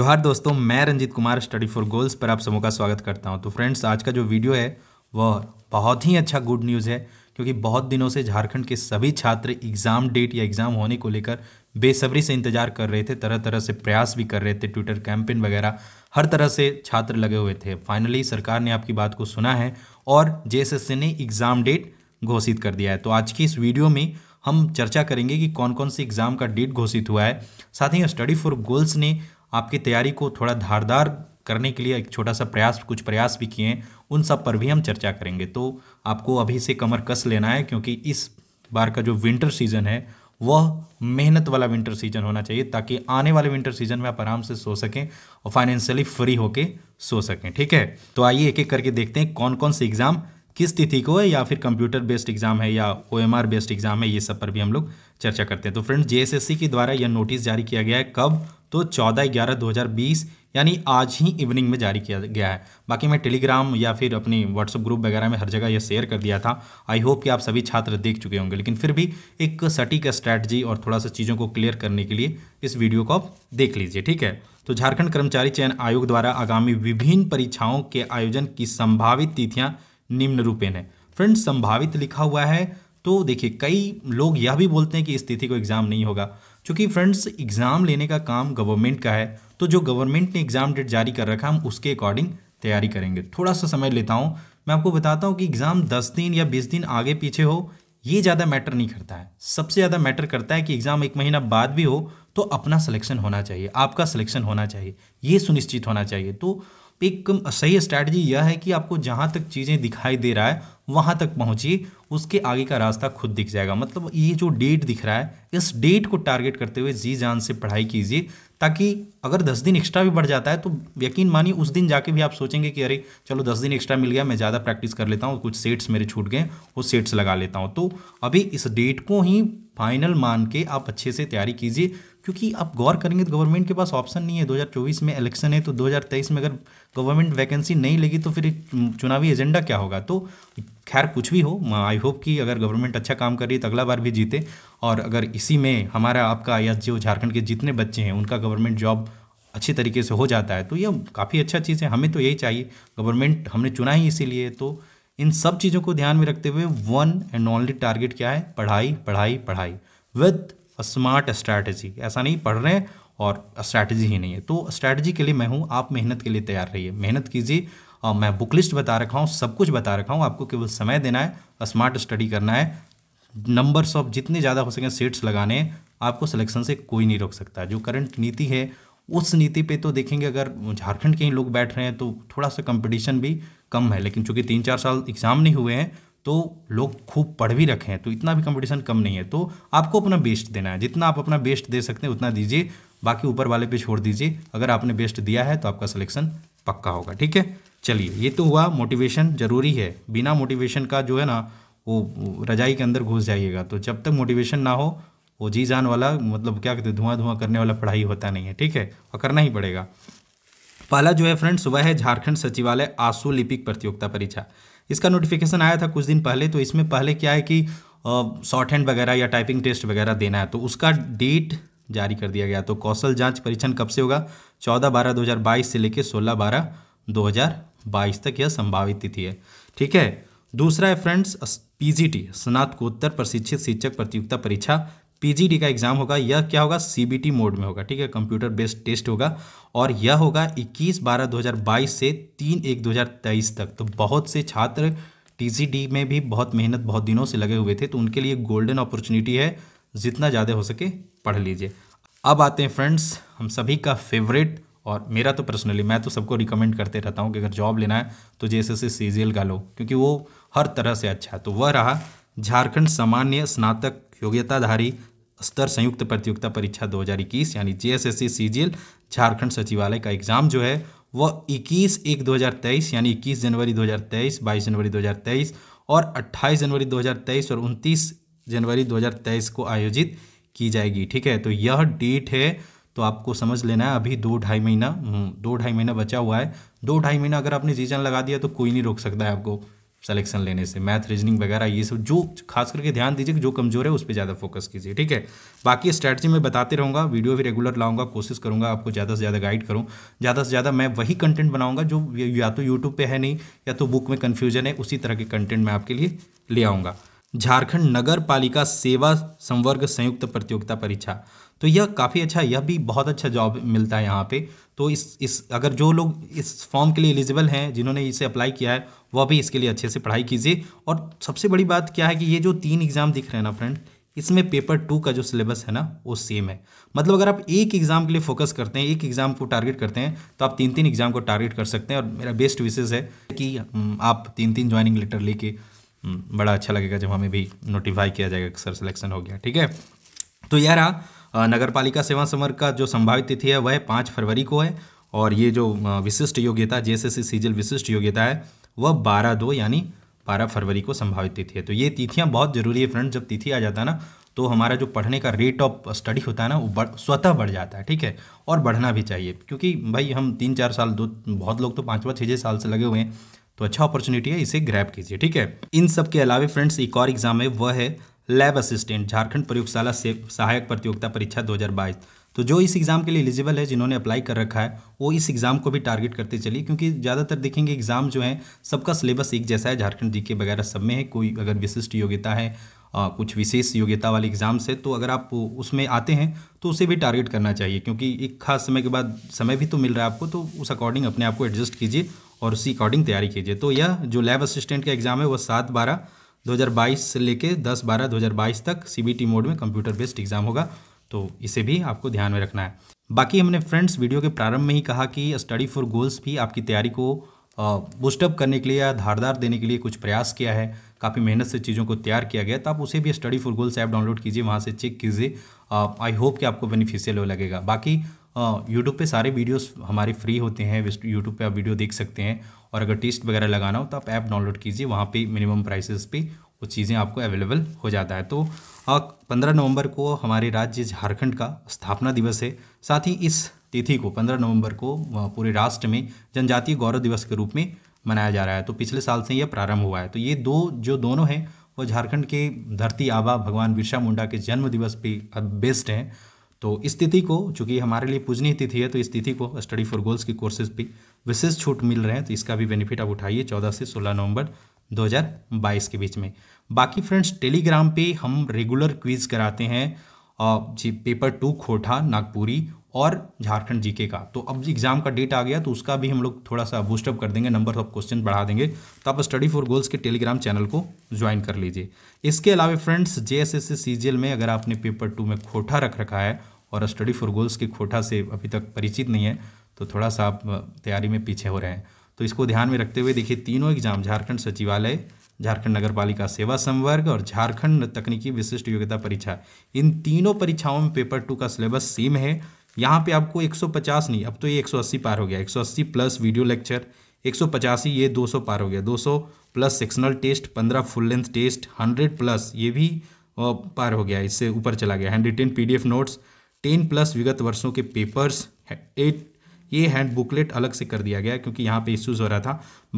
जोहार दोस्तों मैं Ranjeet Kumar Study for Goals पर आप सबों का स्वागत करता हूं तो फ्रेंड्स आज का जो वीडियो है वह बहुत ही अच्छा गुड न्यूज़ है क्योंकि बहुत दिनों से झारखंड के सभी छात्र एग्ज़ाम डेट या एग्ज़ाम होने को लेकर बेसब्री से इंतजार कर रहे थे तरह तरह से प्रयास भी कर रहे थे ट्विटर कैंपेन वगैरह हर तरह से छात्र लगे हुए थे फाइनली सरकार ने आपकी बात को सुना है और जे ने एग्ज़ाम डेट घोषित कर दिया है तो आज की इस वीडियो में हम चर्चा करेंगे कि कौन कौन से एग्ज़ाम का डेट घोषित हुआ है साथ ही स्टडी फॉर गोल्स ने आपकी तैयारी को थोड़ा धारदार करने के लिए एक छोटा सा प्रयास कुछ प्रयास भी किए हैं उन सब पर भी हम चर्चा करेंगे तो आपको अभी से कमर कस लेना है क्योंकि इस बार का जो विंटर सीज़न है वह मेहनत वाला विंटर सीजन होना चाहिए ताकि आने वाले विंटर सीजन में आप आराम से सो सकें और फाइनेंशियली फ्री होकर सो सकें ठीक है तो आइए एक एक करके देखते हैं कौन कौन से एग्ज़ाम किस तिथि को है या फिर कंप्यूटर बेस्ड एग्जाम है या ओ बेस्ड एग्जाम है ये सब पर भी हम लोग चर्चा करते हैं तो फ्रेंड्स जे के द्वारा यह नोटिस जारी किया गया है कब तो चौदह ग्यारह दो हज़ार बीस यानी आज ही इवनिंग में जारी किया गया है बाकी मैं टेलीग्राम या फिर अपनी व्हाट्सअप ग्रुप वगैरह में हर जगह यह शेयर कर दिया था आई होप कि आप सभी छात्र देख चुके होंगे लेकिन फिर भी एक सटीक स्ट्रैटजी और थोड़ा सा चीज़ों को क्लियर करने के लिए इस वीडियो को आप देख लीजिए ठीक है तो झारखंड कर्मचारी चयन आयोग द्वारा आगामी विभिन्न परीक्षाओं के आयोजन की संभावित तिथियाँ निम्न रूपेण है फ्रेंड्स संभावित लिखा हुआ है तो देखिए कई लोग यह भी बोलते हैं कि इस तिथि को एग्ज़ाम नहीं होगा क्योंकि फ्रेंड्स एग्ज़ाम लेने का काम गवर्नमेंट का है तो जो गवर्नमेंट ने एग्ज़ाम डेट जारी कर रखा है हम उसके अकॉर्डिंग तैयारी करेंगे थोड़ा सा समय लेता हूँ मैं आपको बताता हूँ कि एग्ज़ाम दस दिन या बीस दिन आगे पीछे हो ये ज़्यादा मैटर नहीं करता है सबसे ज़्यादा मैटर करता है कि एग्ज़ाम एक महीना बाद भी हो तो अपना सिलेक्शन होना चाहिए आपका सिलेक्शन होना चाहिए ये सुनिश्चित होना चाहिए तो एक सही स्ट्रैटेजी यह है कि आपको जहाँ तक चीज़ें दिखाई दे रहा है वहाँ तक पहुँचिए उसके आगे का रास्ता खुद दिख जाएगा मतलब ये जो डेट दिख रहा है इस डेट को टारगेट करते हुए जी जान से पढ़ाई कीजिए ताकि अगर दस दिन एक्स्ट्रा भी बढ़ जाता है तो यकीन मानिए उस दिन जाके भी आप सोचेंगे कि अरे चलो दस दिन एक्स्ट्रा मिल गया मैं ज़्यादा प्रैक्टिस कर लेता हूँ कुछ सेट्स मेरे छूट गए वो सेट्स लगा लेता हूँ तो अभी इस डेट को ही फाइनल मान के आप अच्छे से तैयारी कीजिए क्योंकि आप गौर करेंगे तो गवर्नमेंट के पास ऑप्शन नहीं है 2024 में इलेक्शन है तो 2023 में अगर गवर्नमेंट वैकेंसी नहीं लेगी तो फिर चुनावी एजेंडा क्या होगा तो खैर कुछ भी हो आई होप कि अगर गवर्नमेंट अच्छा काम कर रही है तो अगला बार भी जीते और अगर इसी में हमारा आपका या जो झारखंड के जितने बच्चे हैं उनका गवर्नमेंट जॉब अच्छी तरीके से हो जाता है तो ये काफ़ी अच्छा चीज़ है हमें तो यही चाहिए गवर्नमेंट हमने चुना ही इसीलिए तो इन सब चीज़ों को ध्यान में रखते हुए वन एंड ओनली टारगेट क्या है पढ़ाई पढ़ाई पढ़ाई विद स्मार्ट स्ट्रैटेजी ऐसा नहीं पढ़ रहे हैं और स्ट्रैटेजी ही नहीं है तो स्ट्रैटेजी के लिए मैं हूँ आप मेहनत के लिए तैयार रहिए मेहनत कीजिए और मैं बुक लिस्ट बता रखा हूँ सब कुछ बता रखा हूँ आपको केवल समय देना है स्मार्ट स्टडी करना है नंबर्स ऑफ जितने ज़्यादा हो सकें सीट्स लगाने आपको सिलेक्शन से कोई नहीं रोक सकता जो करंट नीति है उस नीति पे तो देखेंगे अगर झारखंड के ही लोग बैठ रहे हैं तो थोड़ा सा कंपटीशन भी कम है लेकिन चूंकि तीन चार साल एग्ज़ाम नहीं हुए हैं तो लोग खूब पढ़ भी रखे हैं तो इतना भी कंपटीशन कम नहीं है तो आपको अपना बेस्ट देना है जितना आप अपना बेस्ट दे सकते हैं उतना दीजिए बाकी ऊपर वाले पे छोड़ दीजिए अगर आपने बेस्ट दिया है तो आपका सिलेक्शन पक्का होगा ठीक है चलिए ये तो हुआ मोटिवेशन ज़रूरी है बिना मोटिवेशन का जो है ना वो रजाई के अंदर घुस जाइएगा तो जब तक मोटिवेशन ना हो वो जी जान वाला मतलब क्या कहते हैं धुआं धुआं करने वाला पढ़ाई होता नहीं है ठीक है और करना ही पड़ेगा पहला जो है फ्रेंड्स वह है झारखंड सचिवालय आंसू लिपिक प्रतियोगिता परीक्षा इसका नोटिफिकेशन आया था कुछ दिन पहले तो इसमें पहले क्या है कि शॉर्ट हैंड वगैरह या टाइपिंग टेस्ट वगैरह देना है तो उसका डेट जारी कर दिया गया तो कौशल जांच परीक्षण कब से होगा चौदह बारह दो हज़ार बाईस से लेकर सोलह बारह दो हज़ार बाईस तक यह संभावित तिथि है ठीक है दूसरा है फ्रेंड्स पीजीटी स्नातकोत्तर प्रशिक्षित शिक्षक प्रतियोगिता परीक्षा पीजीडी का एग्जाम होगा यह क्या होगा सीबीटी मोड में होगा ठीक है कंप्यूटर बेस्ड टेस्ट होगा और यह होगा 21 बारह 2022 से 3 एक 2023 तक तो बहुत से छात्र टीसीडी में भी बहुत मेहनत बहुत दिनों से लगे हुए थे तो उनके लिए गोल्डन अपॉर्चुनिटी है जितना ज़्यादा हो सके पढ़ लीजिए अब आते हैं फ्रेंड्स हम सभी का फेवरेट और मेरा तो पर्सनली मैं तो सबको रिकमेंड करते रहता हूँ कि अगर जॉब लेना है तो जे एस एस का लो क्योंकि वो हर तरह से अच्छा है तो वह रहा झारखंड सामान्य स्नातक योग्यताधारी स्तर संयुक्त प्रतियोगिता परीक्षा 2021 यानी जे एस एस झारखंड सचिवालय का एग्ज़ाम जो है वह 21 एक 2023 यानी 21 जनवरी 2023 22 जनवरी 2023 और 28 जनवरी 2023 और 29 जनवरी 2023 को आयोजित की जाएगी ठीक है तो यह डेट है तो आपको समझ लेना है अभी दो ढाई महीना हम्म, दो ढाई महीना बचा हुआ है दो ढाई महीना अगर आपने रीजन लगा दिया तो कोई नहीं रोक सकता है आपको सेलेक्शन लेने से मैथ रीजनिंग वगैरह ये सब जो खास करके ध्यान दीजिए कि जो कमज़ोर है उस पर ज़्यादा फोकस कीजिए ठीक है बाकी स्ट्रैटी मैं बताते रहूँगा वीडियो भी रेगुलर लाऊंगा कोशिश करूँगा आपको ज़्यादा से ज़्यादा गाइड करूँ ज़्यादा से ज़्यादा मैं वही कंटेंट बनाऊँगा जो या तो यूट्यूब पर है नहीं या तो बुक में कन्फ्यूजन है उसी तरह के कंटेंट मैं आपके लिए ले आऊँगा झारखंड नगर पालिका सेवा संवर्ग संयुक्त प्रतियोगिता परीक्षा तो यह काफ़ी अच्छा यह भी बहुत अच्छा जॉब मिलता है यहाँ पे तो इस इस अगर जो लोग इस फॉर्म के लिए एलिजिबल हैं जिन्होंने इसे अप्लाई किया है वह भी इसके लिए अच्छे से पढ़ाई कीजिए और सबसे बड़ी बात क्या है कि ये जो तीन एग्ज़ाम दिख रहे हैं ना फ्रेंड इसमें पेपर टू का जो सिलेबस है ना वो सेम है मतलब अगर आप एक एग्ज़ाम के लिए फोकस करते हैं एक एग्ज़ाम को टारगेट करते हैं तो आप तीन तीन एग्ज़ाम को टारगेट कर सकते हैं और मेरा बेस्ट विशेज़ है कि हम्म, आप तीन तीन ज्वाइनिंग लेटर लेके हम्म, बड़ा अच्छा लगेगा जब हमें भी नोटिफाई किया जाएगा सर सिलेक्शन हो गया ठीक है तो यार हाँ, नगर पालिका सेवा समर्ग का जो संभावित तिथि है वह पाँच फरवरी को है और ये जो विशिष्ट योग्यता जेएसएससी सीजल विशिष्ट योग्यता है वह बारह दो यानी बारह फरवरी को संभावित तिथि है तो ये तिथियाँ बहुत ज़रूरी है फ्रेंड जब तिथि आ जाता है ना तो हमारा जो पढ़ने का रेट ऑफ स्टडी होता है ना वो बढ़ स्वतः बढ़ जाता है ठीक है और बढ़ना भी चाहिए क्योंकि भाई हम तीन चार साल दो बहुत लोग तो पाँच पाँच छः छः साल से लगे हुए हैं तो अच्छा अपॉर्चुनिटी है इसे ग्रैप कीजिए ठीक है इन सब के अलावा फ्रेंड्स एक और एग्ज़ाम है वह है लैब असिस्टेंट झारखंड प्रयोगशाला से सहायक प्रतियोगिता परीक्षा 2022 तो जो इस एग्ज़ाम के लिए एलिजिबल है जिन्होंने अप्लाई कर रखा है वो इस एग्ज़ाम को भी टारगेट करते चलिए क्योंकि ज़्यादातर देखेंगे एग्ज़ाम जो है सबका सिलेबस एक जैसा है झारखंड जी के वगैरह सब में है कोई अगर विशिष्ट योग्यता है आ, कुछ विशेष योग्यता वाले एग्ज़ाम्स है तो अगर आप उसमें आते हैं तो उसे भी टारगेट करना चाहिए क्योंकि एक खास समय के बाद समय भी तो मिल रहा है आपको तो उस अकॉर्डिंग अपने आप को एडजस्ट कीजिए और उसी अकॉर्डिंग तैयारी कीजिए तो यह जो लैब असिस्टेंट का एग्ज़ाम है वह सात बारह 2022 से लेके 10 बारह 2022 तक सी मोड में कंप्यूटर बेस्ड एग्जाम होगा तो इसे भी आपको ध्यान में रखना है बाकी हमने फ्रेंड्स वीडियो के प्रारंभ में ही कहा कि स्टडी फॉर गोल्स भी आपकी तैयारी को बूस्टअप करने के लिए या धारदार देने के लिए कुछ प्रयास किया है काफ़ी मेहनत से चीज़ों को तैयार किया गया तो आप उसे भी Study for Goals app download कीजिए वहाँ से चेक कीजिए आई होप कि आपको बेनिफिशियल हो लगेगा बाकी यूट्यूब पे सारे वीडियोस हमारे फ्री होते हैं यूट्यूब पे आप वीडियो देख सकते हैं और अगर टेस्ट वगैरह लगाना हो तो आप ऐप डाउनलोड कीजिए वहाँ पे मिनिमम प्राइसेस पे वो चीज़ें आपको अवेलेबल हो जाता है तो पंद्रह नवंबर को हमारे राज्य झारखंड का स्थापना दिवस है साथ ही इस तिथि को पंद्रह नवंबर को पूरे राष्ट्र में जनजातीय गौरव दिवस के रूप में मनाया जा रहा है तो पिछले साल से यह प्रारंभ हुआ है तो ये दो जो दोनों हैं वो झारखंड के धरती आबा भगवान बिरसा मुंडा के जन्म दिवस पे बेस्ड हैं तो इस तिथि को चूँकि हमारे लिए पूजनीय तिथि है तो इस तिथि को स्टडी फॉर गोल्स की कोर्सेज पर विशेष छूट मिल रहे हैं तो इसका भी बेनिफिट आप उठाइए चौदह से सोलह नवंबर 2022 के बीच में बाकी फ्रेंड्स टेलीग्राम पे हम रेगुलर क्विज कराते हैं जी पेपर टू खोटा नागपुरी और झारखंड जीके का तो अब एग्ज़ाम का डेट आ गया तो उसका भी हम लोग थोड़ा सा बूस्टअप कर देंगे नंबर ऑफ क्वेश्चन बढ़ा देंगे तो आप स्टडी फॉर गोल्स के टेलीग्राम चैनल को ज्वाइन कर लीजिए इसके अलावा फ्रेंड्स जे एस एस में अगर आपने पेपर टू में खोटा रख रखा है और स्टडी फॉर गोल्स के खोटा से अभी तक परिचित नहीं है तो थोड़ा सा आप तैयारी में पीछे हो रहे हैं तो इसको ध्यान में रखते हुए देखिए तीनों एग्जाम झारखंड सचिवालय झारखंड नगर पालिका सेवा संवर्ग और झारखंड तकनीकी विशिष्ट योग्यता परीक्षा इन तीनों परीक्षाओं में पेपर टू का सिलेबस सेम है यहाँ पे आपको 150 नहीं अब तो ये 180 पार हो गया 180 प्लस वीडियो लेक्चर एक ये 200 पार हो गया 200 plus sectional test 15 full length test 100 plus ये भी पार हो गया इससे ऊपर चला गया hand written P notes 10 plus विगत वर्षों के पेपर्स एट ये हैंड बुकलेट अलग से कर दिया गया क्योंकि यहाँ पे इश्यूज़ हो रहा था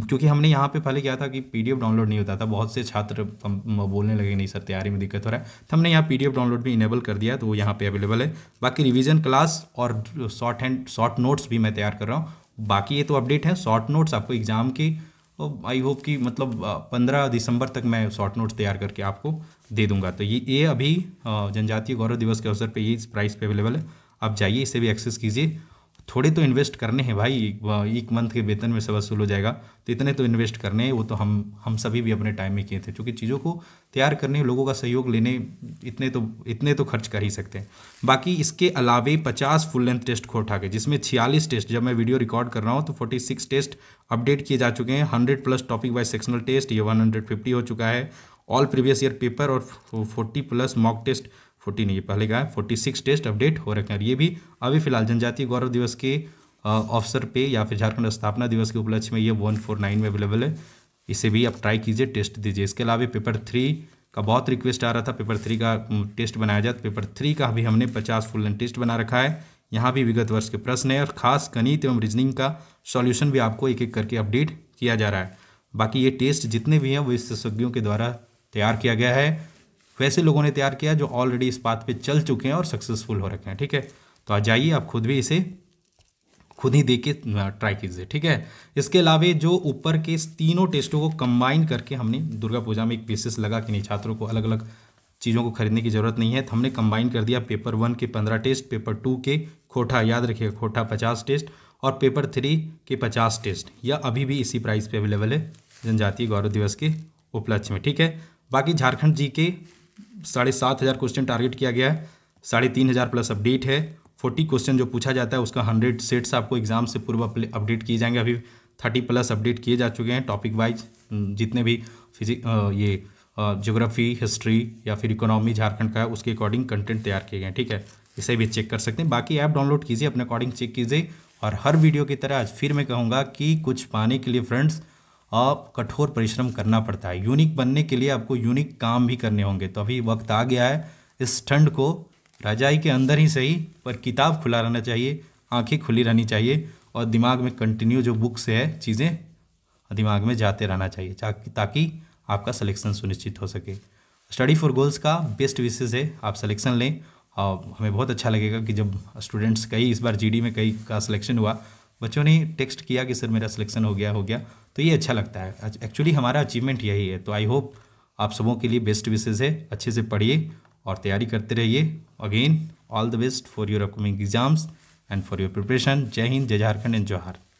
क्योंकि हमने यहाँ पे पहले किया था कि पीडीएफ डाउनलोड नहीं होता था बहुत से छात्र बोलने लगे नहीं सर तैयारी में दिक्कत हो रहा है तो हमने यहाँ पीडीएफ डाउनलोड भी इनेबल कर दिया तो वो यहाँ पर अवेलेबल है बाकी रिविजन क्लास और शॉर्ट हैंड शॉर्ट नोट्स भी मैं तैयार कर रहा हूँ बाकी ये तो अपडेट है शॉर्ट नोट्स आपको एग्ज़ाम की आई होप कि मतलब पंद्रह दिसंबर तक मैं शॉर्ट नोट्स तैयार करके आपको दे दूंगा तो ये ये अभी जनजातीय गौरव दिवस के अवसर पर ये इस प्राइस पर अवेलेबल है आप जाइए इसे भी एक्सेस कीजिए थोड़े तो इन्वेस्ट करने हैं भाई एक मंथ के वेतन में से वसूल हो जाएगा तो इतने तो इन्वेस्ट करने हैं वो तो हम हम सभी भी अपने टाइम में किए थे क्योंकि चीज़ों को तैयार करने लोगों का सहयोग लेने इतने तो इतने तो खर्च कर ही सकते हैं बाकी इसके अलावे पचास फुल लेंथ टेस्ट को उठा के जिसमें छियालीस टेस्ट जब मैं वीडियो रिकॉर्ड कर रहा हूँ तो फोर्टी सिक्स टेस्ट अपडेट किए जा चुके हैं hundred plus topic wise sectional test ये वन हंड्रेड फिफ्टी हो चुका है ऑल प्रीवियस ईयर पेपर और forty plus mock test forty नहीं पहले का फोर्टी सिक्स टेस्ट अपडेट हो रखे हैं और ये भी अभी फिलहाल जनजातीय गौरव दिवस के अवसर पे या फिर झारखंड स्थापना दिवस के उपलक्ष्य में ये वन फोर नाइन में अवेलेबल है इसे भी आप ट्राई कीजिए टेस्ट दीजिए इसके अलावा पेपर थ्री का बहुत रिक्वेस्ट आ रहा था पेपर थ्री का टेस्ट बनाया जाए पेपर थ्री का भी हमने पचास फुल लेंथ टेस्ट बना रखा है यहाँ भी विगत वर्ष के प्रश्न है और खास गणित एवं रीजनिंग का सॉल्यूशन भी आपको एक एक करके अपडेट किया जा रहा है बाकी ये टेस्ट जितने भी हैं वो विशेषज्ञों के द्वारा तैयार किया गया है वैसे लोगों ने तैयार किया जो ऑलरेडी इस बात पे चल चुके हैं और सक्सेसफुल हो रखे हैं ठीक है तो आ जाइए आप खुद भी इसे खुद ही देख के ट्राई कीजिए ठीक है इसके अलावा जो ऊपर के तीनों टेस्टों को कंबाइन करके हमने दुर्गा पूजा में एक बेसिस लगा कि नहीं छात्रों को अलग अलग चीज़ों को खरीदने की ज़रूरत नहीं है तो हमने कंबाइन कर दिया पेपर वन के पंद्रह टेस्ट पेपर टू के खोटा याद रखिएगा खोटा पचास टेस्ट और पेपर थ्री के पचास टेस्ट यह अभी भी इसी प्राइस पे अवेलेबल है जनजातीय गौरव दिवस के उपलक्ष्य में ठीक है बाकी झारखंड जी के साढ़े सात हज़ार क्वेश्चन टारगेट किया गया है साढ़े तीन हज़ार प्लस अपडेट है फोर्टी क्वेश्चन जो पूछा जाता है उसका हंड्रेड सेट्स आपको एग्जाम से पूर्व अपडेट किए जाएंगे अभी थर्टी प्लस अपडेट किए जा चुके हैं टॉपिक वाइज हम्म, जितने भी फिजिक ये ज्योग्राफी हिस्ट्री या फिर इकोनॉमी झारखंड का है उसके अकॉर्डिंग कंटेंट तैयार किए गए हैं ठीक है इसे भी चेक कर सकते हैं बाकी ऐप डाउनलोड कीजिए अपने अकॉर्डिंग चेक कीजिए और हर वीडियो की तरह आज फिर मैं कहूँगा कि कुछ पाने के लिए फ्रेंड्स आप कठोर परिश्रम करना पड़ता है यूनिक बनने के लिए आपको यूनिक काम भी करने होंगे तो अभी वक्त आ गया है इस ठंड को रजाई के अंदर ही सही पर किताब खुला रहना चाहिए आंखें खुली रहनी चाहिए और दिमाग में कंटिन्यू जो बुक्स है चीज़ें दिमाग में जाते रहना चाहिए ताकि आपका सलेक्शन सुनिश्चित हो सके स्टडी फॉर गोल्स का बेस्ट विशेष है आप सलेक्शन लें और हमें बहुत अच्छा लगेगा कि जब स्टूडेंट्स कई इस बार जीडी में कई का सिलेक्शन हुआ बच्चों ने टेक्स्ट किया कि सर मेरा सिलेक्शन हो गया हो गया तो ये अच्छा लगता है एक्चुअली हमारा अचीवमेंट यही है तो आई होप आप सबों के लिए बेस्ट विशेज़ है अच्छे से पढ़िए और तैयारी करते रहिए again all the best for your upcoming exams and for your preparation जय हिंद जय झारखंड एंड जोहार